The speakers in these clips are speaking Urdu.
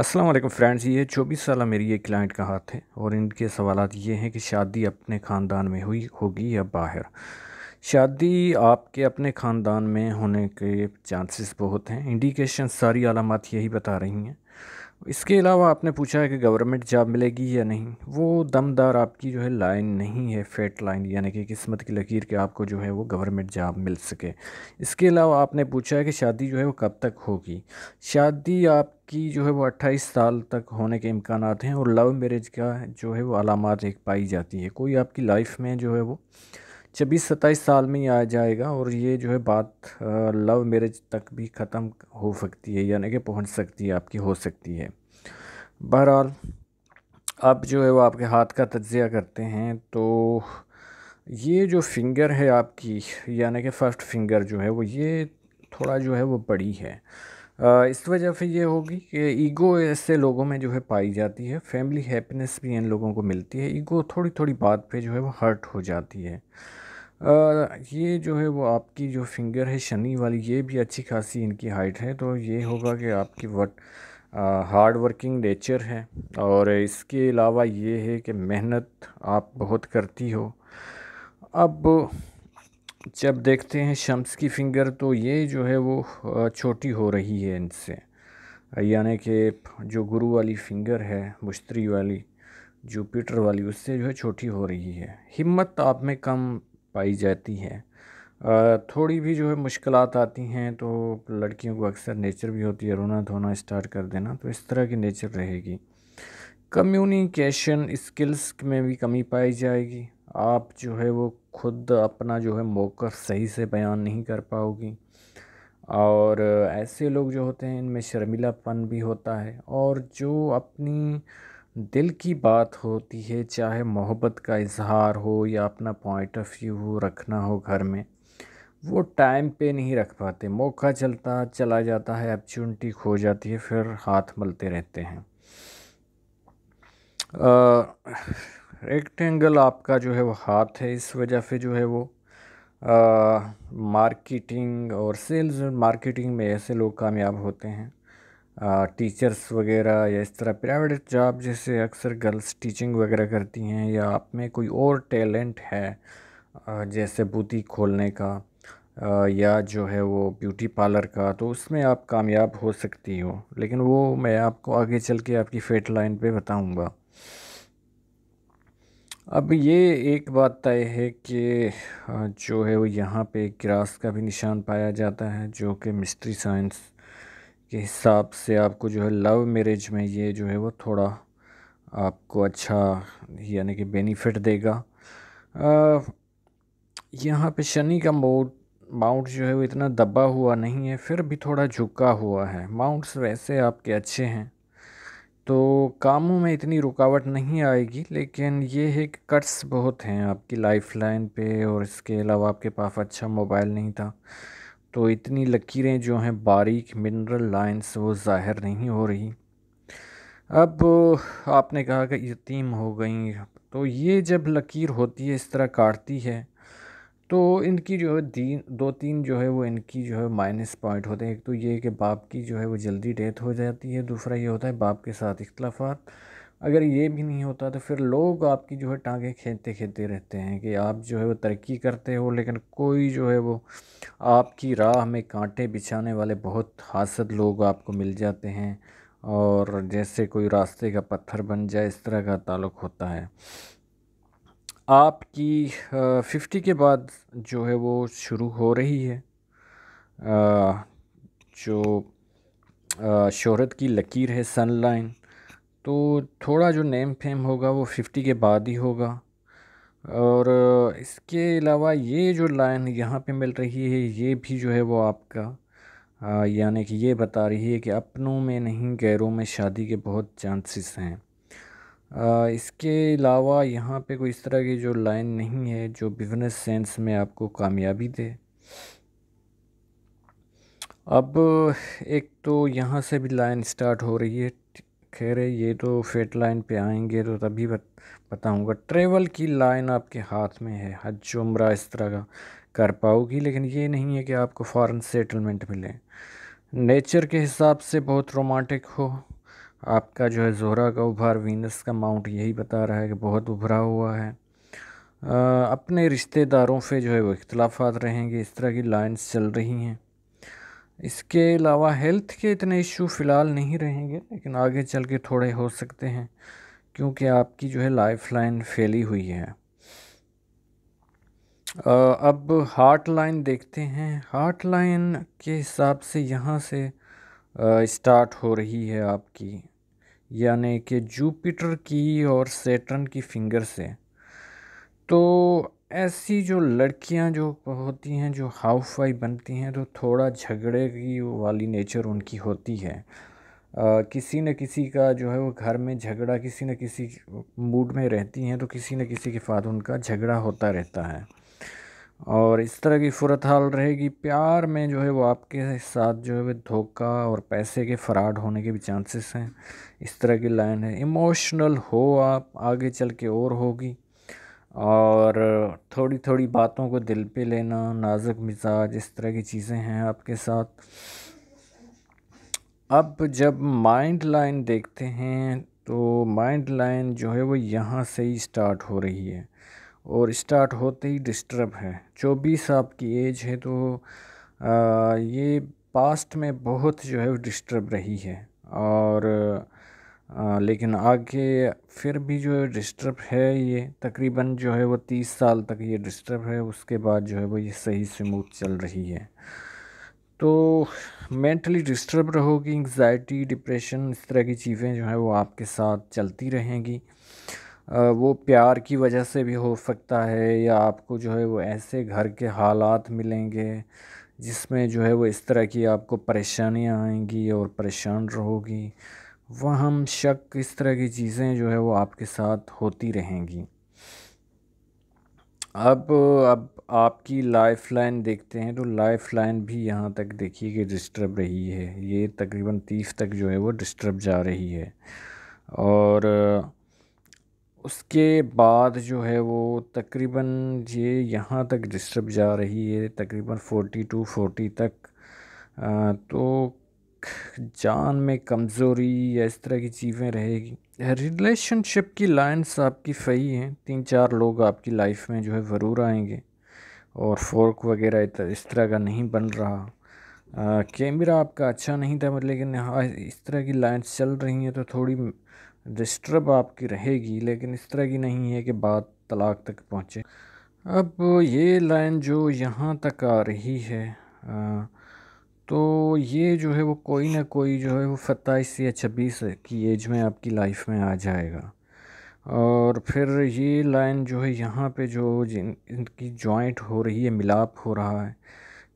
السلام علیکم فرینڈز یہ چوبیس سالہ میری ایک کلائنٹ کا ہاتھ ہے اور ان کے سوالات یہ ہیں کہ شادی اپنے خاندان میں ہوئی ہوگی یا باہر شادی آپ کے اپنے خاندان میں ہونے کے چانسز بہت ہیں انڈیکیشن ساری علامات یہی بتا رہی ہیں اس کے علاوہ آپ نے پوچھا ہے کہ گورنمنٹ جاب ملے گی یا نہیں وہ دم دار آپ کی جو ہے لائن نہیں ہے فیٹ لائن یعنی کہ قسمت کی لکیر کہ آپ کو جو ہے وہ گورنمنٹ جاب مل سکے اس کے علاوہ آپ نے پوچھا ہے کہ شادی جو ہے وہ کب تک ہوگی شادی آپ کی جو ہے وہ اٹھائیس سال تک ہونے کے امکانات ہیں اور لو میرج کا جو ہے وہ علامات ایک پائی جاتی ہے کوئی آپ کی لائف میں جو ہے وہ چھبیس ستائیس سال میں ہی آ جائے گا اور یہ جو ہے بات لو میرج تک بھی ختم ہو سکتی ہے یعنی کہ پہنچ سکتی ہے آپ کی ہو سکتی ہے بہرحال آپ جو ہے وہ آپ کے ہاتھ کا تجزیہ کرتے ہیں تو یہ جو فنگر ہے آپ کی یعنی کہ فرسٹ فنگر جو ہے وہ یہ تھوڑا جو ہے وہ بڑی ہے اس وجہ سے یہ ہوگی کہ ایگو ایسے لوگوں میں جو ہے پائی جاتی ہے فیملی ہیپنس بھی ان لوگوں کو ملتی ہے ایگو تھوڑی تھوڑی بات پہ جو ہے وہ ہرٹ ہو جاتی ہے یہ جو ہے وہ آپ کی جو فنگر ہے شنی والی یہ بھی اچھی خاصی ان کی ہائٹ ہے تو یہ ہوگا کہ آپ کی وٹ ہارڈ ورکنگ نیچر ہے اور اس کے علاوہ یہ ہے کہ محنت آپ بہت کرتی ہو اب جب دیکھتے ہیں شمس کی فنگر تو یہ جو ہے وہ چھوٹی ہو رہی ہے ان سے یعنی کہ جو گرو والی فنگر ہے مشتری والی جو پیٹر والی اس سے جو ہے چھوٹی ہو رہی ہے ہمت آپ میں کم پائی جاتی ہے تھوڑی بھی جو ہے مشکلات آتی ہیں تو لڑکیوں کو اکثر نیچر بھی ہوتی ہے رونا دھونا اسٹارٹ کر دینا تو اس طرح کی نیچر رہے گی کمیونیکیشن اسکلس میں بھی کمی پائی جائے گی آپ جو ہے وہ خود اپنا جو ہے موقع صحیح سے بیان نہیں کر پاؤ گی اور ایسے لوگ جو ہوتے ہیں ان میں شرمیلا پن بھی ہوتا ہے اور جو اپنی دل کی بات ہوتی ہے چاہے محبت کا اظہار ہو یا اپنا پوائنٹ آف ویو ہو رکھنا ہو گھر میں وہ ٹائم پہ نہیں رکھ پاتے موقع چلتا چلا جاتا ہے اپچونٹی کھو جاتی ہے پھر ہاتھ ملتے رہتے ہیں ریکٹینگل آپ کا جو ہے وہ ہاتھ ہے اس وجہ سے جو ہے وہ مارکیٹنگ اور سیلز مارکیٹنگ میں ایسے لوگ کامیاب ہوتے ہیں ٹیچرس وغیرہ یا اس طرح پرائیویٹ جاب جیسے اکثر گرلس ٹیچنگ وغیرہ کرتی ہیں یا آپ میں کوئی اور ٹیلنٹ ہے جیسے بوتی کھولنے کا یا جو ہے وہ بیوٹی پارلر کا تو اس میں آپ کامیاب ہو سکتی ہو لیکن وہ میں آپ کو آگے چل کے آپ کی فیٹ لائن پہ بتاؤں گا اب یہ ایک بات طے ہے کہ جو ہے وہ یہاں پہ گراس کا بھی نشان پایا جاتا ہے جو کہ مسٹری سائنس کے حساب سے آپ کو جو ہے لو میریج میں یہ جو ہے وہ تھوڑا آپ کو اچھا یعنی کہ بینیفٹ دے گا یہاں پہ شنی کا موڈ ماؤنٹ جو ہے وہ اتنا دبا ہوا نہیں ہے پھر بھی تھوڑا جھکا ہوا ہے ماؤنٹس ویسے آپ کے اچھے ہیں تو کاموں میں اتنی رکاوٹ نہیں آئے گی لیکن یہ ہے کہ کٹس بہت ہیں آپ کی لائف لائن پہ اور اس کے علاوہ آپ کے پاس اچھا موبائل نہیں تھا تو اتنی لکیریں جو ہیں باریک منرل لائنز وہ ظاہر نہیں ہو رہی اب آپ نے کہا کہ یتیم ہو گئیں تو یہ جب لکیر ہوتی ہے اس طرح کاٹتی ہے تو ان کی جو ہے دو تین جو ہے وہ ان کی جو ہے مائنس پوائنٹ ہوتے ہیں ایک تو یہ کہ باپ کی جو ہے وہ جلدی ڈیتھ ہو جاتی ہے دوسرا یہ ہوتا ہے باپ کے ساتھ اختلافات اگر یہ بھی نہیں ہوتا تو پھر لوگ آپ کی جو ہے ٹانگیں کھینچتے کھینچتے رہتے ہیں کہ آپ جو ہے وہ ترقی کرتے ہو لیکن کوئی جو ہے وہ آپ کی راہ میں کانٹے بچھانے والے بہت حاصل لوگ آپ کو مل جاتے ہیں اور جیسے کوئی راستے کا پتھر بن جائے اس طرح کا تعلق ہوتا ہے آپ کی ففٹی کے بعد جو ہے وہ شروع ہو رہی ہے جو شہرت کی لکیر ہے سن لائن تو تھوڑا جو نیم فیم ہوگا وہ ففٹی کے بعد ہی ہوگا اور اس کے علاوہ یہ جو لائن یہاں پہ مل رہی ہے یہ بھی جو ہے وہ آپ کا یعنی کہ یہ بتا رہی ہے کہ اپنوں میں نہیں غیروں میں شادی کے بہت چانسز ہیں اس کے علاوہ یہاں پہ کوئی اس طرح کی جو لائن نہیں ہے جو بزنس سینس میں آپ کو کامیابی دے اب ایک تو یہاں سے بھی لائن سٹارٹ ہو رہی ہے ہے یہ تو فیٹ لائن پہ آئیں گے تو تبھی بتاؤں گا ٹریول کی لائن آپ کے ہاتھ میں ہے حج جو عمرہ اس طرح کا کر پاؤ گی لیکن یہ نہیں ہے کہ آپ کو فوراً سیٹلمنٹ ملے نیچر کے حساب سے بہت رومانٹک ہو آپ کا جو ہے زہرہ کا ابھار وینس کا ماؤنٹ یہی بتا رہا ہے کہ بہت ابھرا ہوا ہے اپنے رشتے داروں سے جو ہے وہ اختلافات رہیں گے اس طرح کی لائنز چل رہی ہیں اس کے علاوہ ہیلتھ کے اتنے ایشو فی الحال نہیں رہیں گے لیکن آگے چل کے تھوڑے ہو سکتے ہیں کیونکہ آپ کی جو ہے لائف لائن فیلی ہوئی ہے اب ہارٹ لائن دیکھتے ہیں ہارٹ لائن کے حساب سے یہاں سے اسٹارٹ ہو رہی ہے آپ کی یعنی کہ جوپیٹر کی اور سیٹرن کی فنگر سے تو ایسی جو لڑکیاں جو ہوتی ہیں جو ہاؤس وائف بنتی ہیں تو تھوڑا جھگڑے کی والی نیچر ان کی ہوتی ہے کسی نہ کسی کا جو ہے وہ گھر میں جھگڑا کسی نہ کسی موڈ میں رہتی ہیں تو کسی نہ کسی کے ساتھ ان کا جھگڑا ہوتا رہتا ہے اور اس طرح کی صورت رہے گی پیار میں جو ہے وہ آپ کے ساتھ جو ہے وہ دھوکہ اور پیسے کے فراڈ ہونے کے بھی چانسز ہیں اس طرح کی لائن ہے ایموشنل ہو آپ آگے چل کے اور ہوگی اور تھوڑی تھوڑی باتوں کو دل پہ لینا نازک مزاج اس طرح کی چیزیں ہیں آپ کے ساتھ اب جب مائنڈ لائن دیکھتے ہیں تو مائنڈ لائن جو ہے وہ یہاں سے ہی سٹارٹ ہو رہی ہے اور سٹارٹ ہوتے ہی ڈسٹرب ہے چوبیس آپ کی ایج ہے تو یہ پاسٹ میں بہت جو ہے ڈسٹرب رہی ہے اور لیکن آگے پھر بھی جو ڈسٹرب ہے یہ تقریباً جو ہے وہ تیس سال تک یہ ڈسٹرب ہے اس کے بعد جو ہے وہ یہ صحیح سموتھ چل رہی ہے تو مینٹلی ڈسٹرب گی انگزائٹی ڈپریشن اس طرح کی چیزیں جو ہے وہ آپ کے ساتھ چلتی رہیں گی وہ پیار کی وجہ سے بھی ہو سکتا ہے یا آپ کو جو ہے وہ ایسے گھر کے حالات ملیں گے جس میں جو ہے وہ اس طرح کی آپ کو پریشانیاں آئیں گی اور پریشان رہو گی وہم شک اس طرح کی چیزیں جو ہے وہ آپ کے ساتھ ہوتی رہیں گی اب اب آپ کی لائف لائن دیکھتے ہیں تو لائف لائن بھی یہاں تک دیکھیے کہ ڈسٹرب رہی ہے یہ تقریباً تیس تک جو ہے وہ ڈسٹرب جا رہی ہے اور اس کے بعد جو ہے وہ تقریباً یہ یہاں تک ڈسٹرب جا رہی ہے تقریباً فورٹی ٹو فورٹی تک تو ایک جان میں کمزوری یا اس طرح کی چیزیں رہے گی ریلیشن شپ کی لائنس آپ کی صحیح ہیں تین چار لوگ آپ کی لائف میں جو ہے ضرور آئیں گے اور فورک وغیرہ اس طرح کا نہیں بن رہا کیمرہ آپ کا اچھا نہیں تھا لیکن ہاں، اس طرح کی لائنس چل رہی ہیں تو تھوڑی ڈسٹرب آپ کی رہے گی لیکن اس طرح کی نہیں ہے کہ بات طلاق تک پہنچے اب یہ لائن جو یہاں تک آ رہی ہے تو یہ جو ہے وہ کوئی نہ کوئی جو ہے وہ ستائیس یا چھبیس کی ایج میں آپ کی لائف میں آ جائے گا اور پھر یہ لائن جو ہے یہاں پہ جو جن کی جوائنٹ ہو رہی ہے ملاپ ہو رہا ہے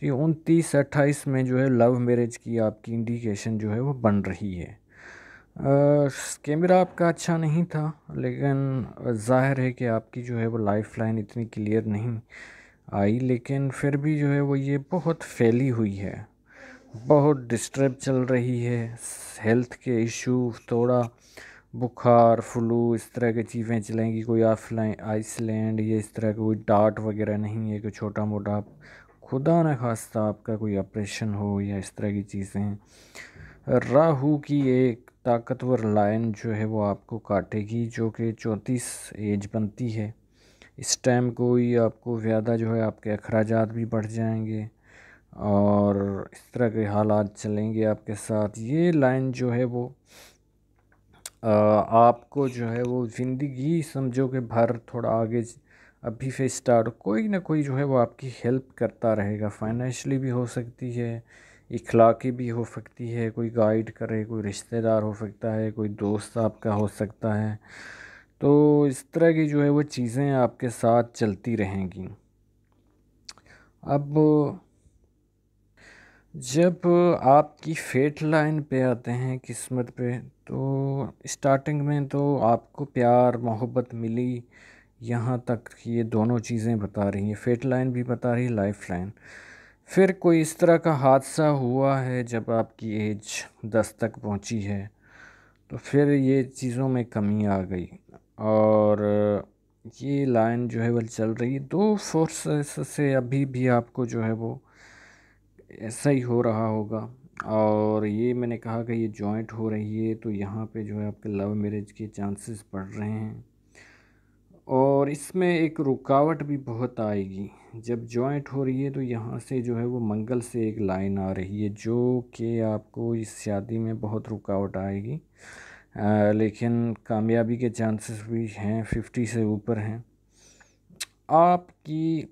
تو یہ انتیس اٹھائیس میں جو ہے لو میریج کی آپ کی انڈیکیشن جو ہے وہ بن رہی ہے کیمرہ آپ کا اچھا نہیں تھا لیکن ظاہر ہے کہ آپ کی جو ہے وہ لائف لائن اتنی کلیئر نہیں آئی لیکن پھر بھی جو ہے وہ یہ بہت فیلی ہوئی ہے بہت ڈسٹرب چل رہی ہے ہیلتھ کے ایشو تھوڑا بخار فلو اس طرح کی چیزیں چلیں گی کوئی آف لائن آئس لینڈ یا اس طرح کا کوئی ڈاٹ وغیرہ نہیں ہے کہ چھوٹا موٹا خدا نخواستہ آپ کا کوئی آپریشن ہو یا اس طرح کی چیزیں راہو کی ایک طاقتور لائن جو ہے وہ آپ کو کاٹے گی جو کہ چونتیس ایج بنتی ہے اس ٹائم کوئی آپ کو زیادہ جو ہے آپ کے اخراجات بھی بڑھ جائیں گے اور اس طرح کے حالات چلیں گے آپ کے ساتھ یہ لائن جو ہے وہ آپ کو جو ہے وہ زندگی سمجھو کہ بھر تھوڑا آگے ابھی سے اسٹارٹ کوئی نہ کوئی جو ہے وہ آپ کی ہیلپ کرتا رہے گا فائنینشلی بھی ہو سکتی ہے اخلاقی بھی ہو سکتی ہے کوئی گائیڈ کرے کوئی رشتہ دار ہو سکتا ہے کوئی دوست آپ کا ہو سکتا ہے تو اس طرح کی جو ہے وہ چیزیں آپ کے ساتھ چلتی رہیں گی اب جب آپ کی فیٹ لائن پہ آتے ہیں قسمت پہ تو اسٹارٹنگ میں تو آپ کو پیار محبت ملی یہاں تک یہ دونوں چیزیں بتا رہی ہیں فیٹ لائن بھی بتا رہی ہے لائف لائن پھر کوئی اس طرح کا حادثہ ہوا ہے جب آپ کی ایج دس تک پہنچی ہے تو پھر یہ چیزوں میں کمی آ گئی اور یہ لائن جو ہے وہ چل رہی دو فورسز سے ابھی بھی آپ کو جو ہے وہ ایسا ہی ہو رہا ہوگا اور یہ میں نے کہا کہ یہ جوائنٹ ہو رہی ہے تو یہاں پہ جو ہے آپ کے لو میرج کے چانسز بڑھ رہے ہیں اور اس میں ایک رکاوٹ بھی بہت آئے گی جب جوائنٹ ہو رہی ہے تو یہاں سے جو ہے وہ منگل سے ایک لائن آ رہی ہے جو کہ آپ کو اس شادی میں بہت رکاوٹ آئے گی لیکن کامیابی کے چانسز بھی ہیں ففٹی سے اوپر ہیں آپ کی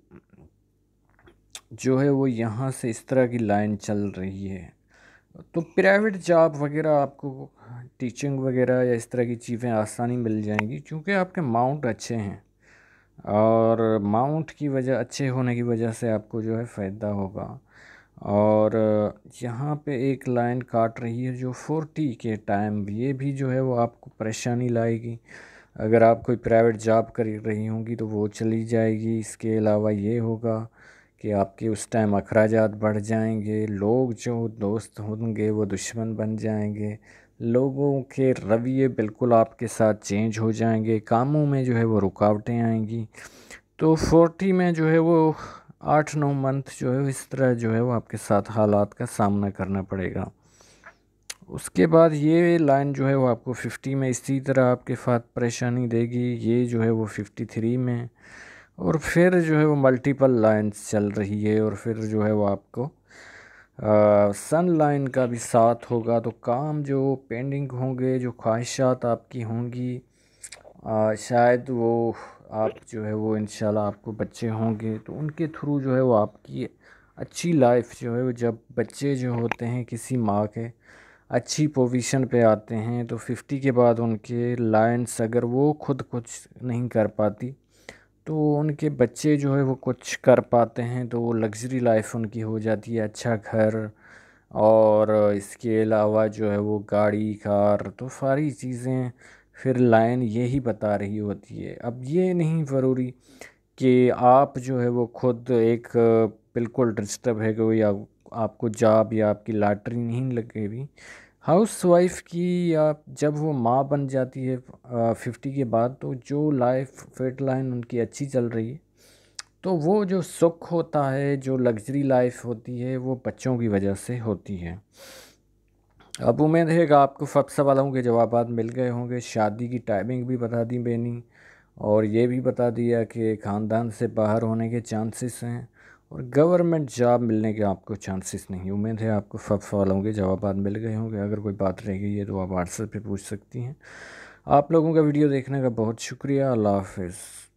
جو ہے وہ یہاں سے اس طرح کی لائن چل رہی ہے تو پرائیویٹ جاب وغیرہ آپ کو ٹیچنگ وغیرہ یا اس طرح کی چیزیں آسانی مل جائیں گی چونکہ آپ کے ماؤنٹ اچھے ہیں اور ماؤنٹ کی وجہ اچھے ہونے کی وجہ سے آپ کو جو ہے فائدہ ہوگا اور یہاں پہ ایک لائن کاٹ رہی ہے جو فورٹی کے ٹائم یہ بھی جو ہے وہ آپ کو پریشانی لائے گی اگر آپ کوئی پرائیویٹ جاب کر رہی ہوں گی تو وہ چلی جائے گی اس کے علاوہ یہ ہوگا کہ آپ کے اس ٹائم اخراجات بڑھ جائیں گے لوگ جو دوست ہوں گے وہ دشمن بن جائیں گے لوگوں کے رویے بالکل آپ کے ساتھ چینج ہو جائیں گے کاموں میں جو ہے وہ رکاوٹیں آئیں گی تو فورٹی میں جو ہے وہ آٹھ نو منتھ جو ہے اس طرح جو ہے وہ آپ کے ساتھ حالات کا سامنا کرنا پڑے گا اس کے بعد یہ لائن جو ہے وہ آپ کو ففٹی میں اسی طرح آپ کے ساتھ پریشانی دے گی یہ جو ہے وہ ففٹی تھری میں اور پھر جو ہے وہ ملٹیپل لائنز چل رہی ہے اور پھر جو ہے وہ آپ کو سن لائن کا بھی ساتھ ہوگا تو کام جو پینڈنگ ہوں گے جو خواہشات آپ کی ہوں گی شاید وہ آپ جو ہے وہ انشاءاللہ آپ کو بچے ہوں گے تو ان کے تھرو جو ہے وہ آپ کی اچھی لائف جو ہے وہ جب بچے جو ہوتے ہیں کسی ماں کے اچھی پوزیشن پہ آتے ہیں تو ففٹی کے بعد ان کے لائنس اگر وہ خود کچھ نہیں کر پاتی تو ان کے بچے جو ہے وہ کچھ کر پاتے ہیں تو وہ لگژری لائف ان کی ہو جاتی ہے اچھا گھر اور اس کے علاوہ جو ہے وہ گاڑی کار تو ساری چیزیں پھر لائن یہی بتا رہی ہوتی ہے اب یہ نہیں ضروری کہ آپ جو ہے وہ خود ایک بالکل ڈسٹرب ہے کہ آپ کو جاب یا آپ کی لاٹری نہیں لگے ہوئی ہاؤس وائف کی یا جب وہ ماں بن جاتی ہے ففٹی کے بعد تو جو لائف فیٹ لائن ان کی اچھی چل رہی ہے تو وہ جو سکھ ہوتا ہے جو لگژری لائف ہوتی ہے وہ بچوں کی وجہ سے ہوتی ہے اب امید ہے کہ آپ کو فقس والا ہوں کہ جوابات مل گئے ہوں گے شادی کی ٹائمنگ بھی بتا دی بینی اور یہ بھی بتا دیا کہ خاندان سے باہر ہونے کے چانسز ہیں اور گورنمنٹ جاب ملنے کے آپ کو چانسز نہیں امید ہے آپ کو سب سوالوں ہوں گے جوابات مل گئے ہوں گے اگر کوئی بات رہ گئی ہے تو آپ واٹس ایپ پہ پوچھ سکتی ہیں آپ لوگوں کا ویڈیو دیکھنے کا بہت شکریہ اللہ حافظ